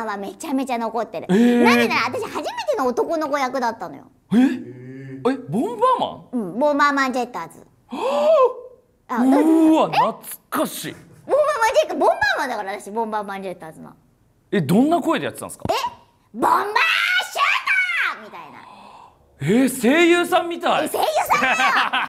マはめちゃめちゃ残ってる、えー、なぜなら私初めての男の子役だったのよええボンバーマンうんボンバーマンジェッターズあうわ懐かしいボンバーマンジェッターボンバーマンだから私ボンバーマンジェッターズのえどんな声でやってたんですかえボンバーシューターみたいなえー、声優さんみたい声優さん